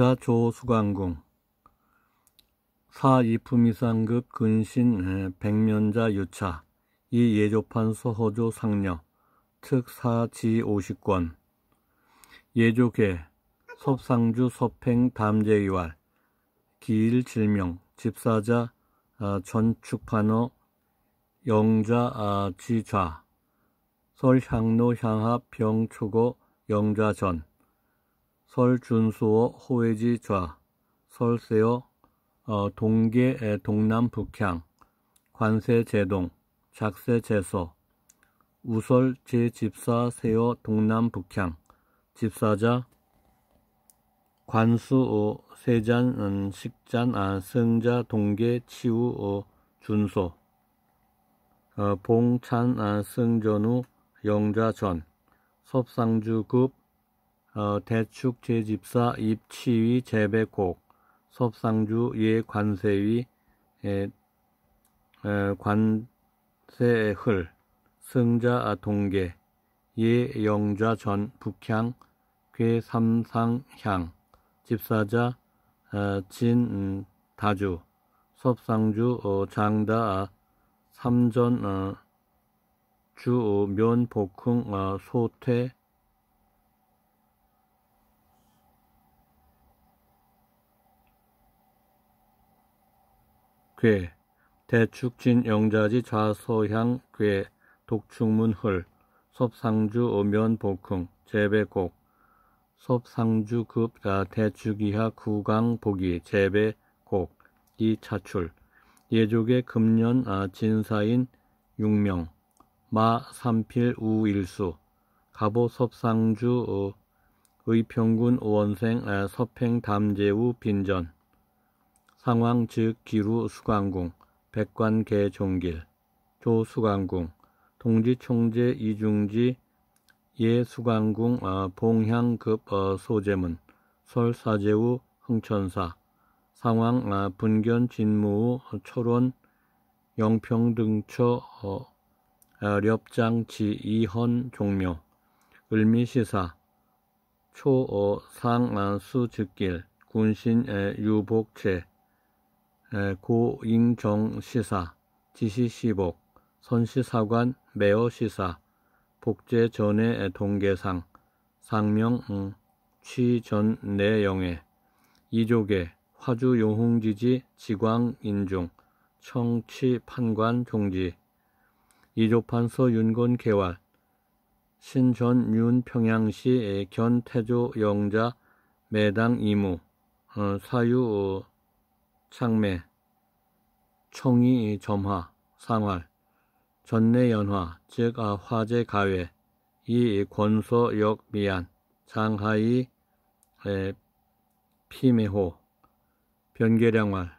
기사 조수강궁 사 이품 이상급 근신 백면자 유차 이 예조판 서호조 상녀 특 사지 5 0권 예조계 섭상주 섭행 담제이왈 기일 질명 집사자 아, 전축판어 영자 아, 지좌 설향로 향합 병초고 영자전 설준수어 호외지 좌 설세어 어, 어 동계 에, 동남 북향 관세 제동 작세 제서 우설 제집사 세어 동남 북향 집사자 관수어 세잔 음, 식잔 아, 승자 동계 치우어 준소 어, 어 봉찬 아, 승전우 영자전 섭상주급 어, 대축 제집사 입치위 재배곡 섭상주 예관세위 예, 에, 에, 관세의 흘 승자 아, 동계 예영자 전 북향 괴삼상향 집사자 어, 진 음, 다주 섭상주 어, 장다 아, 삼전 어, 주 어, 면복흥 어, 소퇴 괴, 대축진 영자지 좌서향 괴, 독충문흘, 섭상주 오면 복흥, 재배곡, 섭상주 급자 아, 대축이하 구강 보기 재배곡, 이 차출, 예족의 금년 아, 진사인 육명, 마 삼필 우일수, 가보 섭상주 어, 의평군 원생 아, 섭행 담재우 빈전, 상황 즉 기루 수강궁, 백관계 종길, 조수강궁, 동지총재 이중지 예수강궁 어, 봉향급 어, 소재문, 설사제우 흥천사, 상황 어, 분견 진무 철원 영평등처 어, 어 렵장지 이헌 종묘, 을미시사, 초상 어, 어, 수즉길, 군신 유복채, 예, 고잉정 시사, 지시시복, 선시사관 매어시사, 복제전의 동계상, 상명 응, 취전내영애, 이조계, 화주용흥지지 지광인중, 청취판관 종지, 이조판서 윤건개활, 신전윤 평양시 견태조 영자 매당 이무, 어, 사유 어, 창매, 총이 점화, 상활, 전내연화, 즉 아, 화재 가회이 권소 역미안, 장하이 피매호, 변계량활,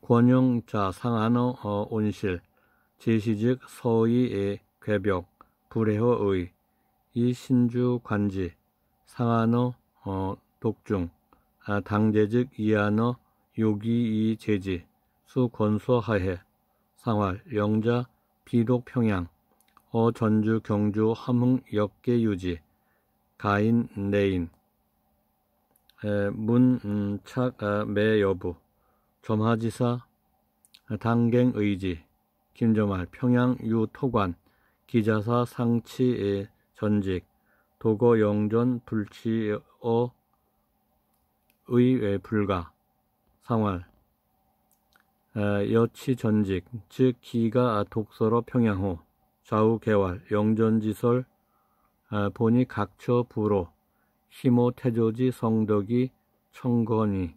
권용자 상한어 어, 온실, 제시즉 서의의 괴벽, 불해호의, 이 신주 관지, 상한어 어, 독중, 아, 당제직이하너 요기 이제지 수 권소하해 상활 영자 비록 평양 어 전주 경주 함흥 역계 유지 가인 내인 문착 음, 아, 매여부 점하지사 아, 당갱 의지 김정말 평양 유토관 기자사 상치 전직 도거 영전 불치어 의외 불가 상활 에, 여치 전직 즉 기가 독서로 평양호 좌우 개활 영전지설 본이 각처 부로 희모 태조지 성덕이 청건이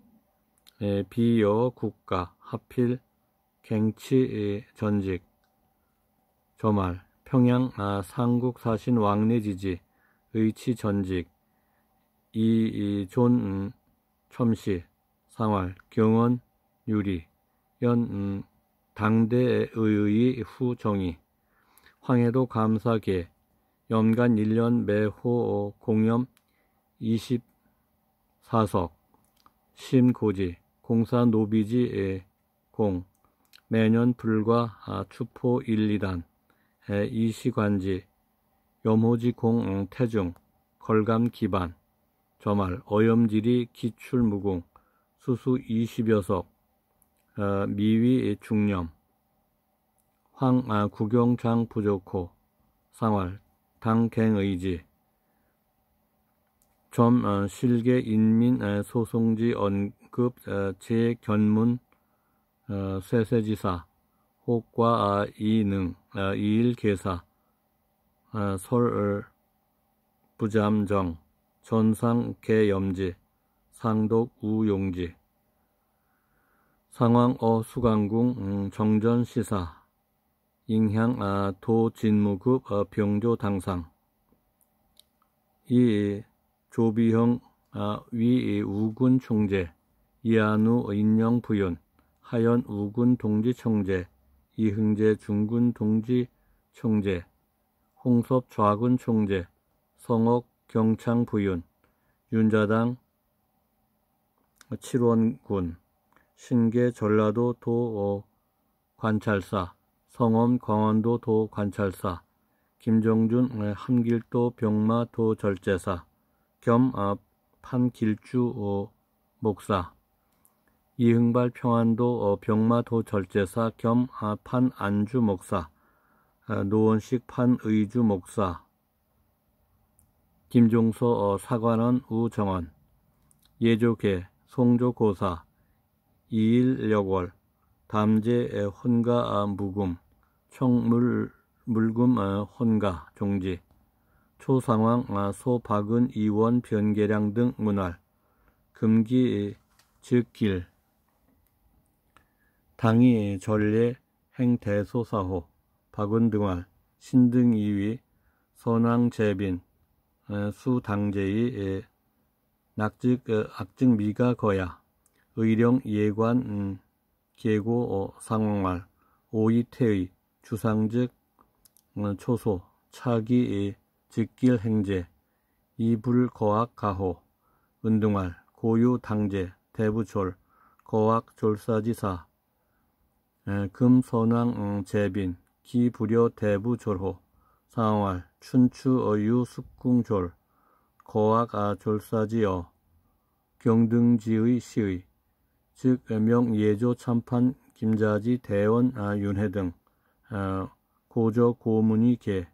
비여 국가 하필 갱치 전직 저말 평양 아, 상국 사신 왕래지지 의치 전직 이존 첨시, 상활, 경원, 유리, 연, 음, 당대의의 후정의, 황해도 감사계, 연간 1년 매호 공염 24석, 심고지, 공사 노비지 공, 매년 불과 아, 추포 1, 2단, 이시관지, 염호지 공 음, 태중, 걸감 기반, 저말 어염질이 기출무공 수수 20여석 어, 미위 중념 황 아, 구경장 부족호 상활 당갱의지 점 어, 실계 인민 어, 소송지 언급 어, 재견문 어, 쇠세지사 호과 아, 이능 어, 이일계사 설을 부잠정 전상 개염지, 상독 우용지, 상황 어 수강궁 음, 정전시사, 잉향 아, 도진무급 어, 병조 당상, 이 조비형 아, 위 우군 총재, 이한우 인영 부윤, 하연 우군 동지 총재, 이흥재 중군 동지 총재, 홍섭 좌군 총재, 성옥 경창 부윤, 윤자당 칠원군, 신계 전라도 도 어, 관찰사, 성엄 광원도도 관찰사, 김정준 네, 함길도 병마 도 절제사, 겸 판길주 어, 목사, 이흥발 평안도 어, 병마 도 절제사 겸 판안주 목사, 노원식 판의주 목사, 김종서 어, 사관원 우정원 예조계 송조고사 이일여월 담제 혼가 아, 무금 총물 물금 혼가 어, 종지 초상황 아, 소박은 이원 변계량 등 문활 금기 즉길 당이 전례 행대소사호 박은등활 신등이위 선왕재빈 어, 수당제의 낙직 어, 악증 미가 거야 의령 예관 음, 계고 어, 상황말 오이태의 주상즉 어, 초소 차기 직길 행제 이불 거악 가호 은둥알 고유 당제 대부졸 거악 졸사지사 금선왕 음, 재빈 기부려 대부졸호 상황알 춘추어유 숙궁졸 거악아 졸사지어 경등지의 시의 즉 애명 예조 참판 김자지 대원 아 윤회 등 아, 고조 고문이 개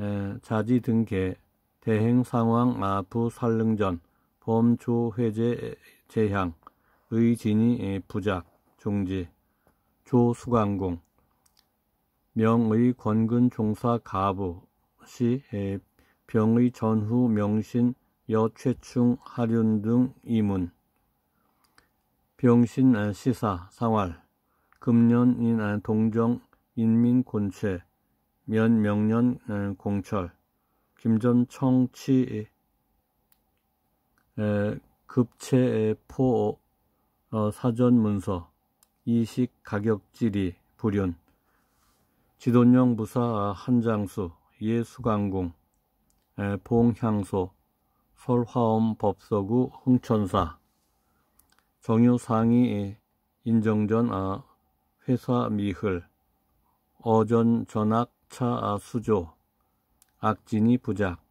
에, 자지 등개 대행 상황 아부 살릉전 범조 회제 재향 의진이 부작 종지 조수강공 명의 권근 종사 가부 시 병의 전후 명신 여최충 하륜 등 이문 병신 아, 시사 상활 금년인 아, 동정 인민 곤체 면 명년 아, 공철 김전청 치 급체 포 어, 사전 문서 이식 가격지리 불륜 지돈령 부사 한장수 예수강궁, 봉향소, 설화엄 법서구 흥천사, 정유상이 인정전 아, 회사 미흘, 어전 전학 차 아, 수조, 악진이 부작,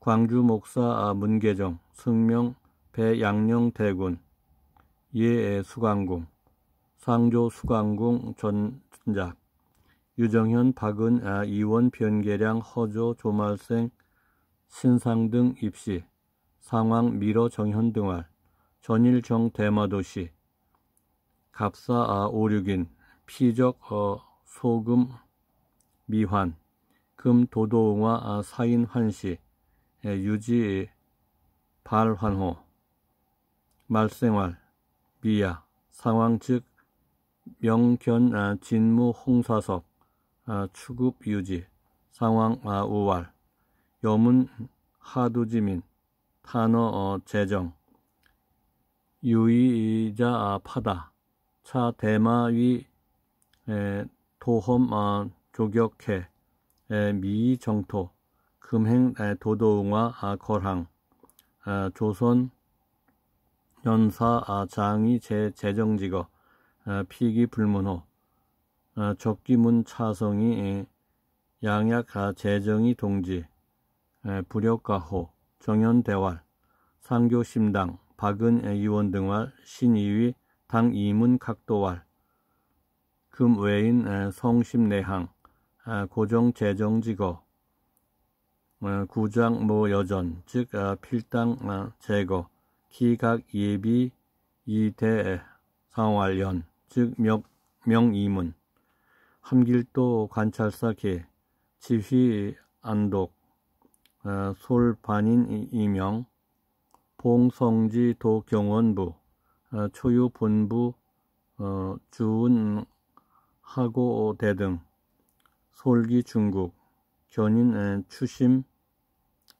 광주 목사 아, 문계정, 승명 배양령 대군, 예 수강궁, 상조 수강궁 전작, 유정현, 박은, 아, 이원, 변계량, 허조, 조말생, 신상 등 입시, 상황, 미러, 정현 등활, 전일정, 대마도시, 갑사, 아, 오륙인, 피적, 어, 소금, 미환, 금, 도도응화, 아, 사인, 환시, 예, 유지, 발환호, 말생활, 미야, 상황 즉, 명견, 아, 진무, 홍사섭, 아, 추급 유지, 상황 우월 여문 하두지민, 탄어 어, 재정, 유의자 아, 파다, 차 대마위 도험 아, 조격해, 미정토, 금행 도도응화 거랑, 조선 연사 장이 재정직어, 피기 불문호, 아, 적기문 차성이 양약하 재정이 동지 불역가호 정현대활 상교심당 박은 의원 등활 신이위 당 이문 각도활 금외인 성심내항 아, 고정재정지거 어, 구장 모여전 즉 아, 필당 제거 기각 예비 이대 상활연 즉 명, 명이문 함길도 관찰사 계, 지휘 안독, 어, 솔반인 이명, 봉성지 도경원부, 어, 초유본부 어, 주운하고 대등, 솔기 중국, 견인 추심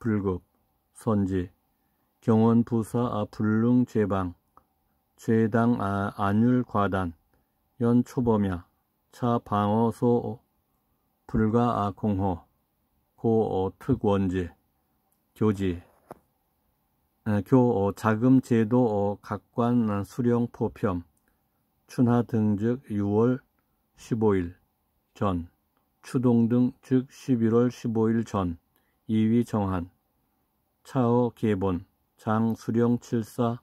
불급, 선지, 경원부사 아, 불릉 제방, 죄당 아, 안율과단, 연초범야, 차 방어소 불가 아, 공호 고 어, 특원지 교지 교 어, 자금 제도 어, 각관 수령 포편 춘하 등 즉 6월 15일 전 추동 등 즉 11월 15일 전 2위 정한 차오 개본 장수령 7사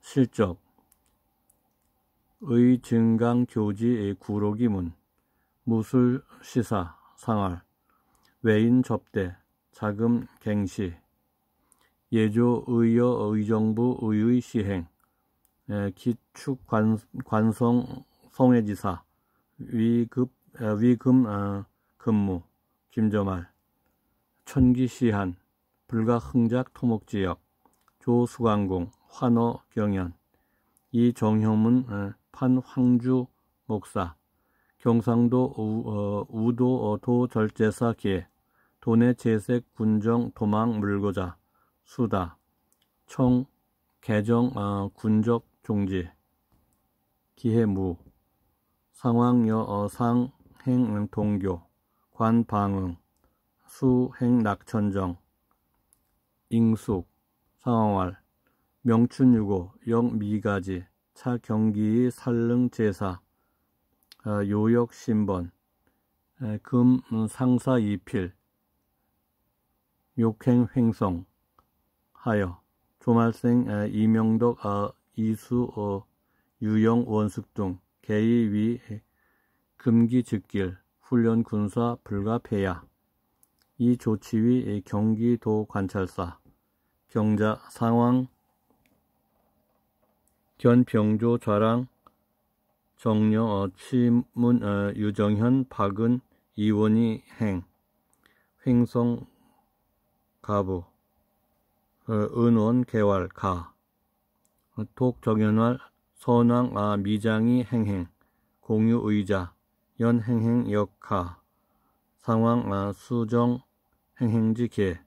실적 의증강교지의 구로기문, 무술시사, 상활, 외인접대, 자금갱시, 예조의여 의정부 의의 시행, 예, 기축관성 성해지사, 위급, 아, 위금 아, 근무, 김저말, 천기시한, 불가흥작 토목지역, 조수강공, 환어 경연, 이정형문 아, 판황주 목사, 경상도 우, 어, 도 어, 도절제사 계, 도내 재색 군정 도망 물고자, 수다, 총 개정 어, 군적 종지, 기해무, 상황여 어, 상행 동교, 관방응, 수행 낙천정, 잉숙, 상황활, 명춘유고, 영미가지, 사 경기 살릉 제사 아, 요역 신번 금 상사 이필 욕행 횡성 하여 조말생 이명덕 아, 이수 어, 유영 원숙 등 개의 위 금기 즉길 훈련 군사 불가 폐야 이 조치위 경기도 관찰사 경자 상황 견병조 좌랑 정녀 어, 취문 어, 유정현 박은 이원희 행 횡성 가부 어, 은원 개활 가 어, 독정현활 선왕 아 미장이 행행 공유 의자 연행행 역하 상황 아 수정 행행지 개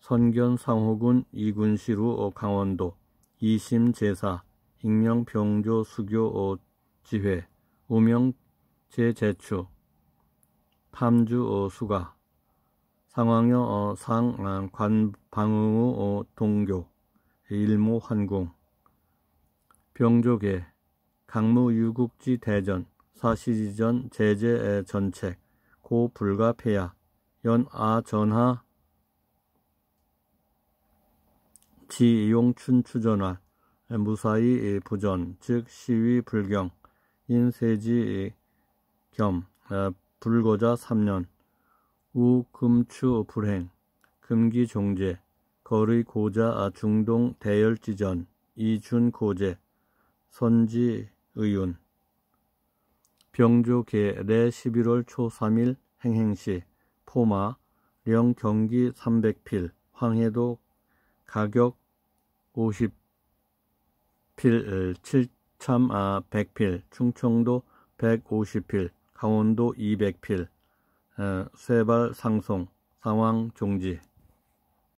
선견 상호군 이군시루 어, 강원도 이심 제사 익명 병조 수교 어, 지회 우명 재제추 탐주 어, 수가 상황여 어, 상 아, 관방우 동교 일모 환궁 병조계 강무 유국지 대전 사시지전 제재 전책 고 불가 폐야 연아 전하 지용춘 추전화 무사히 부전, 즉 시위 불경, 인세지 겸, 아, 불거자 3년, 우금추 불행, 금기 종제, 거의 고자 아, 중동 대열지전, 이준 고제, 선지 의윤, 병조계 래 11월 초 3일 행행시, 포마, 령 경기 300필, 황해도 가격 50 1필 칠참 아 100필, 충청도 150필, 강원도 200필, 쇠발 어, 상송, 상황 종지